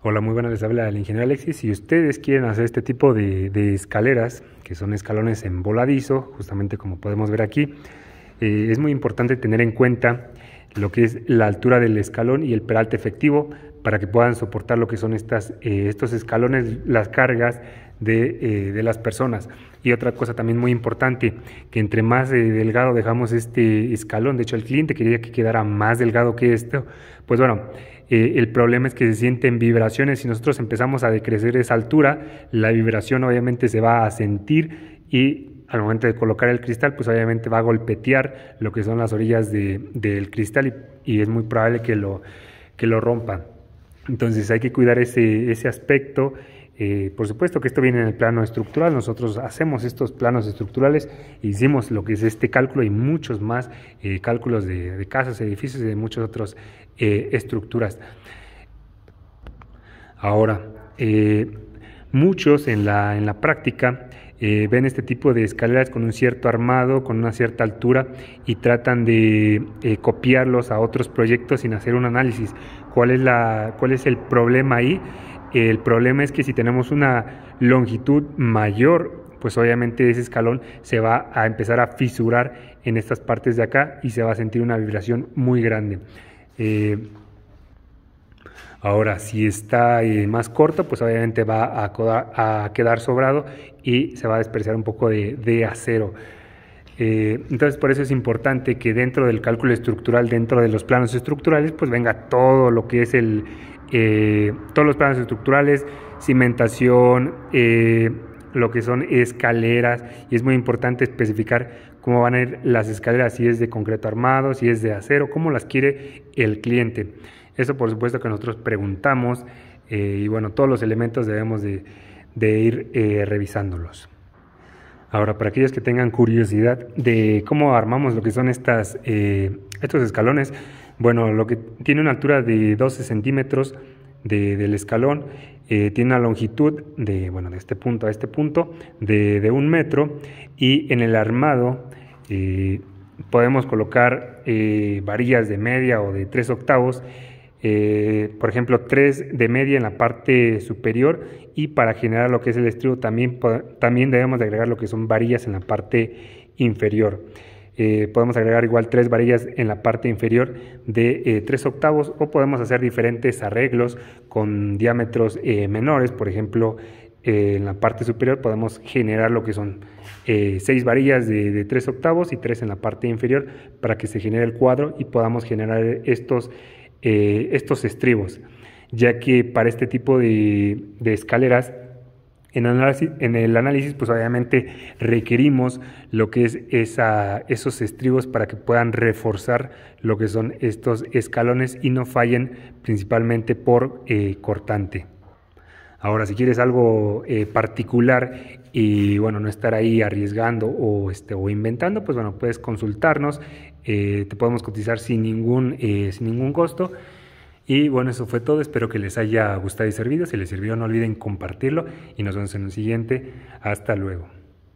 Hola, muy buenas, les habla el ingeniero Alexis. Si ustedes quieren hacer este tipo de, escaleras, que son escalones en voladizo, justamente como podemos ver aquí, eh, es muy importante tener en cuenta lo que es la altura del escalón y el peralte efectivo para que puedan soportar lo que son estas, eh, estos escalones, las cargas eh, de, las personas. Y otra cosa también muy importante, que entre más delgado dejamos este escalón, de hecho el cliente quería que quedara más delgado que esto, pues bueno, eh, el problema es que se sienten vibraciones. Si nosotros empezamos a decrecer esa altura, la vibración obviamente se va a sentir y al momento de colocar el cristal, pues obviamente va a golpetear lo que son las orillas de, del cristal y, es muy probable que lo, que lo rompa. Entonces hay que cuidar ese, ese aspecto eh, por supuesto que esto viene en el plano estructural, nosotros hacemos estos planos estructurales, hicimos lo que es este cálculo y muchos más eh, cálculos de, casas, edificios y de muchas otras eh, estructuras. Ahora, muchos en la, en la práctica ven este tipo de escaleras con un cierto armado, con una cierta altura y tratan de copiarlos a otros proyectos sin hacer un análisis. ¿Cuál es, la, cuál es el problema ahí? El problema es que si tenemos una longitud mayor, pues obviamente ese escalón se va a empezar a fisurar en estas partes de acá y se va a sentir una vibración muy grande. Eh, ahora, si está eh, más corto, pues obviamente va a, quedar sobrado y se va a despreciar un poco de, acero. Eh, entonces, por eso es importante que dentro del cálculo estructural, dentro de los planos estructurales, pues venga todo lo que es el, eh, todos los planos estructurales, cimentación, eh, lo que son escaleras, y es muy importante especificar cómo van a ir las escaleras, si es de concreto armado, si es de acero, cómo las quiere el cliente. Eso por supuesto que nosotros preguntamos eh, y bueno, todos los elementos debemos de, de ir revisándolos. Ahora, para aquellos que tengan curiosidad de cómo armamos lo que son estas, estos escalones, bueno, lo que tiene una altura de 12 centímetros del escalón, eh, tiene una longitud de, bueno, de este punto a este punto de, un metro y en el armado eh, podemos colocar eh, varillas de media o de tres octavos, por ejemplo, tres de media en la parte superior y para generar lo que es el estribo también, también debemos agregar lo que son varillas en la parte inferior. Eh, podemos agregar igual tres varillas en la parte inferior de eh, tres octavos o podemos hacer diferentes arreglos con diámetros eh, menores, por ejemplo, en la parte superior podemos generar lo que son seis varillas de, tres octavos y tres en la parte inferior para que se genere el cuadro y podamos generar estos, estos estribos, ya que para este tipo de escaleras en, el análisis, pues obviamente requerimos lo que es esa, esos estribos para que puedan reforzar lo que son estos escalones y no fallen principalmente por eh, cortante. Ahora, si quieres algo eh, particular y bueno, no estar ahí arriesgando o, este, inventando, pues bueno, puedes consultarnos, eh, te podemos cotizar sin ningún, sin ningún costo y bueno, eso fue todo. Espero que les haya gustado y servido. Si les sirvió, no olviden compartirlo y nos vemos en el siguiente. Hasta luego.